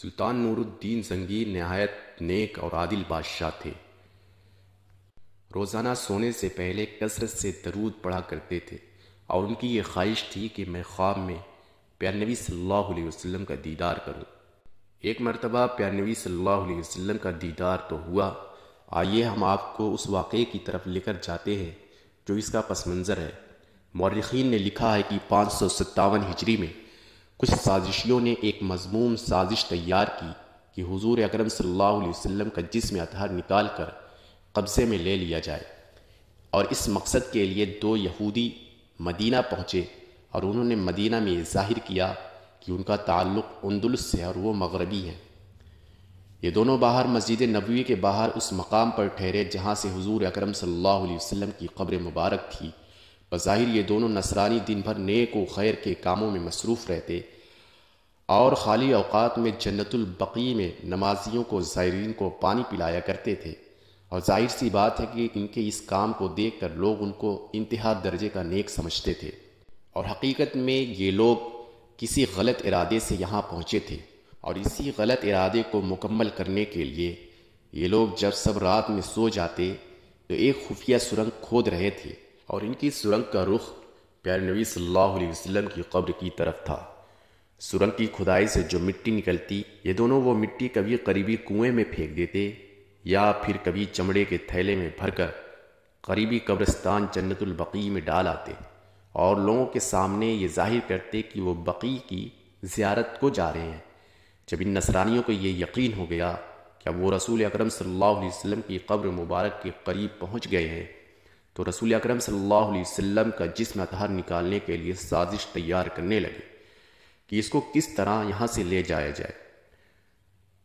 सुल्तान नूरुद्दीन जंगीर नहायत नेक और आदिल बादशाह थे रोज़ाना सोने से पहले कसरत से दरूद पढ़ा करते थे और उनकी ये ख्वाहिश थी कि मैं ख्वाब में प्यारनबी सल्लल्लाहु अलैहि वसल्लम का दीदार करूं। एक मरतबा प्यारनबी सल्लल्लाहु अलैहि वसल्लम का दीदार तो हुआ आइए हम आपको उस वाक़े की तरफ लेकर जाते हैं जो इसका पस मंज़र है मौरखीन ने लिखा है कि पाँच सौ सत्तावन हिजरी में कुछ साजिशियों ने एक मजमूम साजिश तैयार की कि हुजूर अकरम सल्लल्लाहु अलैहि वसल्लम का जिसम अतहर निकाल कर कब्ज़े में ले लिया जाए और इस मकसद के लिए दो यहूदी मदीना पहुँचे और उन्होंने मदीना में जाहिर किया कि उनका ताल्लुक़ उन्दुलस से और वो मगरबी हैं ये दोनों बाहर मस्जिद नबी के बाहर उस मकाम पर ठहरे जहाँ से हुजूर अकरम सल्लल्लाहु अलैहि वसल्लम की कब्र मुबारक थी बज़ाहिर ये दोनों नसरानी दिन भर नेक व खैर के कामों में मसरूफ़ रहते और खाली अवकात में जन्नतुलबकी में नमाजियों को ज़ायरीन को पानी पिलाया करते थे और जाहिर सी बात है कि इनके इस काम को देख कर लोग उनको इंतहा दर्जे का नेक समझते थे और हकीकत में ये लोग किसी गलत इरादे से यहाँ पहुँचे थे और इसी गलत इरादे को मुकम्मल करने के लिए ये लोग जब सब रात में सो जाते तो एक खुफिया सुरंग खोद रहे थे और इनकी सुरंग का रुख प्यारे नबी सल्लल्लाहु अलैहि वसल्लम की कब्र की तरफ था सुरंग की खुदाई से जो मिट्टी निकलती ये दोनों वो मिट्टी कभी करीबी कुएं में फेंक देते या फिर कभी चमड़े के थैले में भरकर करीबी कब्रस्तान जन्नतुल बकी में डाल आते और लोगों के सामने ये जाहिर करते कि वो बकी की ज़्यारत को जा रहे हैं जब इन नसरानियों को ये यकीन हो गया कि अब वो रसूल अकरम सल्लल्लाहु अलैहि वसल्लम की कब्र मुबारक के करीब पहुँच गए हैं तो रसूल अक्रम सल्लल्लाहु का जिसम अतहर निकालने के लिए साजिश तैयार करने लगे कि इसको किस तरह यहाँ से ले जाया जाए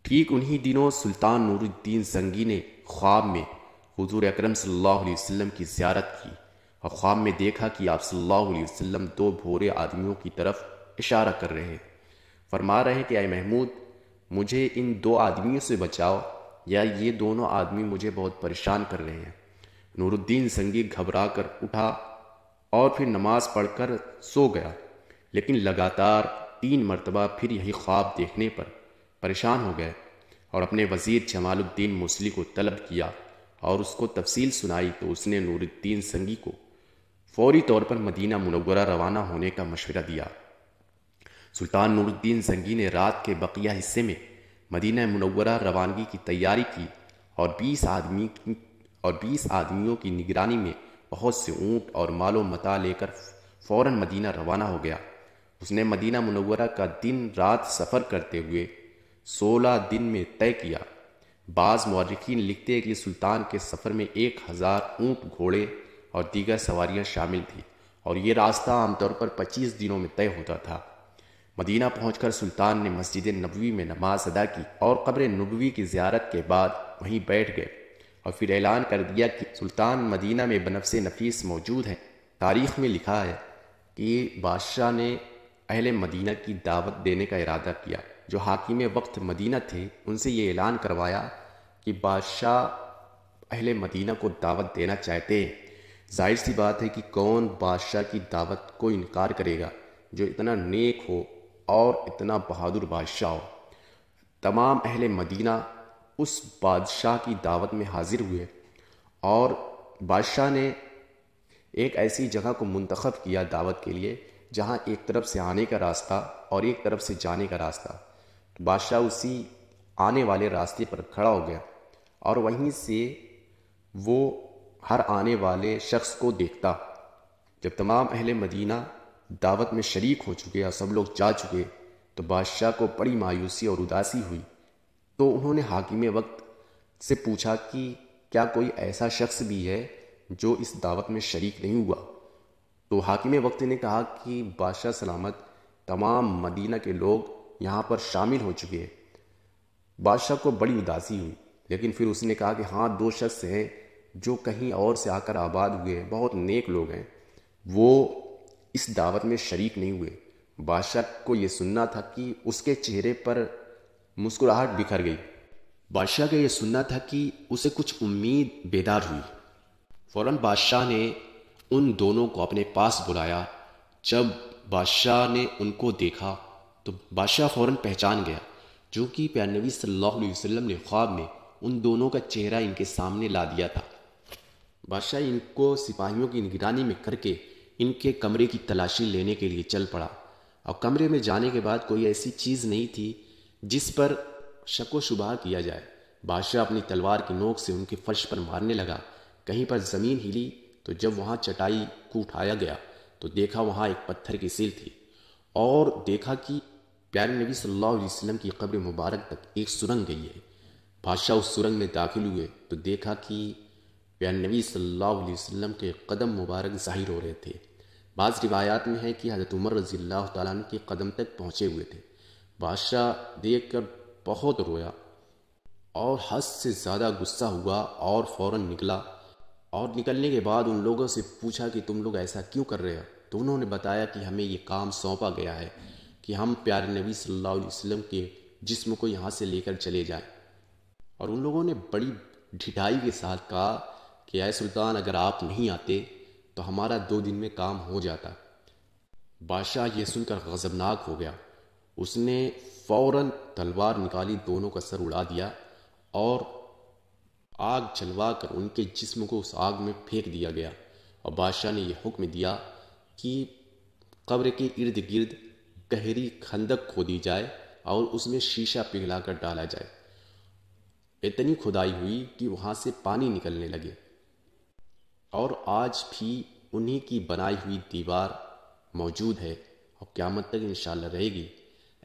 ठीक उन्हीं दिनों सुल्तान नूरुद्दीन जंगी ने ख्वाब में हजूर अक्रम सल्लल्लाहु की ज्यारत की और ख्वाब में देखा कि आप सल्लल्लाहु दो भोरे आदमियों की तरफ इशारा कर रहे हैं फरमा रहे हैं कि आए महमूद मुझे इन दो आदमियों से बचाओ या ये दोनों आदमी मुझे बहुत परेशान कर रहे हैं नूरुद्दीन संगी घबरा कर उठा और फिर नमाज पढ़कर सो गया लेकिन लगातार तीन मरतबा फिर यही ख्वाब देखने पर परेशान हो गए और अपने वज़ीर जमालुद्दीन मुसली को तलब किया और उसको तफसील सुनाई तो उसने नूरुद्दीन संगी को फौरी तौर पर मदीना मुनवरा रवाना होने का मशवरा दिया सुल्तान नूरुद्दीन संगी ने रात के बकिया हिस्से में मदीना मुनवरा रवानगी की तैयारी की और 20 आदमी और बीस आदमियों की निगरानी में बहुत से ऊँट और मालो मता लेकर फ़ौर मदीना रवाना हो गया उसने मदीना मनवरा का दिन रात सफ़र करते हुए सोलह दिन में तय किया बाज़ मौरखी लिखते हैं कि सुल्तान के सफ़र में एक हज़ार ऊँट घोड़े और दीगर सवारियाँ शामिल थीं और ये रास्ता आमतौर पर पच्चीस दिनों में तय होता था मदीना पहुंचकर सुल्तान ने मस्जिद नबवी में नमाज अदा की और कब्र नबवी की ज्यारत के बाद वहीं बैठ गए और फिर ऐलान कर दिया कि सुल्तान मदीना में से नफीस मौजूद हैं तारीख़ में लिखा है कि बादशाह ने अहल मदीना की दावत देने का इरादा किया जो हाकिम वक्त मदीना थे उनसे ये ऐलान करवाया कि बादशाह अहल मदीना को दावत देना चाहते हैं जाहिर सी बात है कि कौन बादशाह की दावत को इनकार करेगा जो इतना नेक हो और इतना बहादुर बादशाह हो तमाम अहल मदीना उस बादशाह की दावत में हाजिर हुए और बादशाह ने एक ऐसी जगह को मंतखब किया दावत के लिए जहाँ एक तरफ से आने का रास्ता और एक तरफ से जाने का रास्ता तो बादशाह उसी आने वाले रास्ते पर खड़ा हो गया और वहीं से वो हर आने वाले शख्स को देखता जब तमाम अहल मदीना दावत में शरीक हो चुके और सब लोग जा चुके तो बादशाह को बड़ी मायूसी और उदासी हुई तो उन्होंने हाकिम वक्त से पूछा कि क्या कोई ऐसा शख्स भी है जो इस दावत में शरीक नहीं हुआ तो हाकिम वक्त ने कहा कि बादशाह सलामत तमाम मदीना के लोग यहाँ पर शामिल हो चुके हैं बादशाह को बड़ी उदासी हुई लेकिन फिर उसने कहा कि हाँ दो शख्स हैं जो कहीं और से आकर आबाद हुए हैं बहुत नेक लोग हैं वो इस दावत में शरीक नहीं हुए बादशाह को ये सुनना था कि उसके चेहरे पर मुस्कुराहट बिखर गई बादशाह का यह सुनना था कि उसे कुछ उम्मीद बेदार हुई फौरन बादशाह ने उन दोनों को अपने पास बुलाया जब बादशाह ने उनको देखा तो बादशाह फौरन पहचान गया जो कि प्यार नबी सल्लल्लाहु अलैहि वसल्लम ने ख्वाब में उन दोनों का चेहरा इनके सामने ला दिया था बादशाह इनको सिपाहियों की निगरानी में करके इनके कमरे की तलाशी लेने के लिए चल पड़ा और कमरे में जाने के बाद कोई ऐसी चीज़ नहीं थी जिस पर शको शुबा किया जाए बादशाह अपनी तलवार की नोक से उनके फर्श पर मारने लगा कहीं पर जमीन हिली तो जब वहां चटाई को उठाया गया तो देखा वहां एक पत्थर की सील थी और देखा कि प्यारे नबी सल्लल्लाहु अलैहि वसल्लम की कब्र मुबारक तक एक सुरंग गई है बादशाह उस सुरंग में दाखिल हुए तो देखा कि प्यारे नबी सल्लल्लाहु अलैहि वसल्लम के कदम मुबारक जाहिर हो रहे थे बाज़ रिवायात में है कि हज़रत उमर रजील्ला तदम तक पहुँचे हुए थे बादशाह देख कर बहुत रोया और हद से ज़्यादा गुस्सा हुआ और फौरन निकला और निकलने के बाद उन लोगों से पूछा कि तुम लोग ऐसा क्यों कर रहे हो तो उन्होंने बताया कि हमें ये काम सौंपा गया है कि हम प्यारे नबी सल्लल्लाहु अलैहि वसल्लम के जिस्म को यहाँ से लेकर चले जाएं और उन लोगों ने बड़ी ढिठाई के साथ कहा कि आए सुल्तान अगर आप नहीं आते तो हमारा दो दिन में काम हो जाता बादशाह ये सुनकर गज़बनाक हो गया उसने फौरन तलवार निकाली दोनों का सर उड़ा दिया और आग जलवा कर उनके जिस्म को उस आग में फेंक दिया गया और बादशाह ने यह हुक्म दिया कि कब्र के इर्द गिर्द गहरी खंदक खोदी जाए और उसमें शीशा पिघला कर डाला जाए इतनी खुदाई हुई कि वहाँ से पानी निकलने लगे और आज भी उन्हीं की बनाई हुई दीवार मौजूद है और क्यामत तक इन रहेगी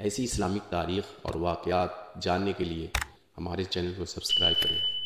ऐसी इस्लामिक तारीख़ और वाकयात जानने के लिए हमारे चैनल को सब्सक्राइब करें